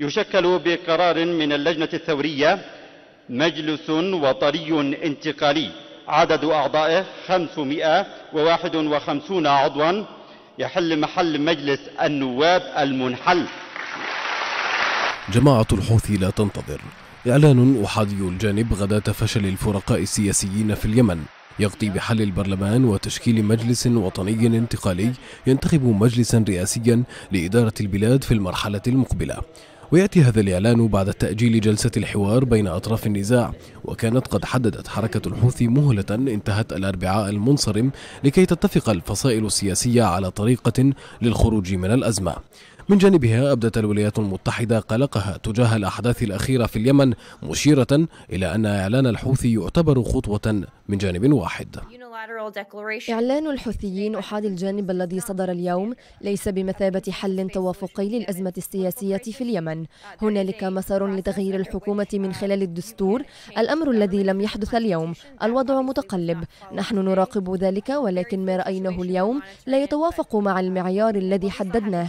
يشكل بقرار من اللجنة الثورية مجلس وطني انتقالي عدد أعضائه 551 عضوا يحل محل مجلس النواب المنحل جماعة الحوثي لا تنتظر إعلان أحادي الجانب غداة فشل الفرقاء السياسيين في اليمن يقضي بحل البرلمان وتشكيل مجلس وطني انتقالي ينتخب مجلسا رئاسيا لإدارة البلاد في المرحلة المقبلة ويأتي هذا الإعلان بعد تأجيل جلسة الحوار بين أطراف النزاع وكانت قد حددت حركة الحوثي مهلة انتهت الأربعاء المنصرم لكي تتفق الفصائل السياسية على طريقة للخروج من الأزمة من جانبها أبدت الولايات المتحدة قلقها تجاه الأحداث الأخيرة في اليمن مشيرة إلى أن إعلان الحوثي يعتبر خطوة من جانب واحد إعلان الحوثيين أحاد الجانب الذي صدر اليوم ليس بمثابة حل توافقي للأزمة السياسية في اليمن هنالك مسار لتغيير الحكومة من خلال الدستور الأمر الذي لم يحدث اليوم الوضع متقلب نحن نراقب ذلك ولكن ما رأيناه اليوم لا يتوافق مع المعيار الذي حددناه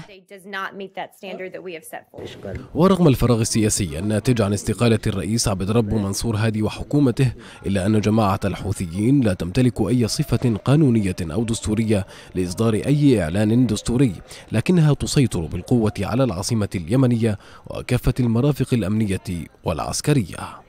ورغم الفراغ السياسي الناتج عن استقالة الرئيس عبد رب منصور هادي وحكومته إلا أن جماعة الحوثيين لا تمتلك أي صفة قانونية أو دستورية لإصدار أي إعلان دستوري لكنها تسيطر بالقوة على العاصمة اليمنية وكافة المرافق الأمنية والعسكرية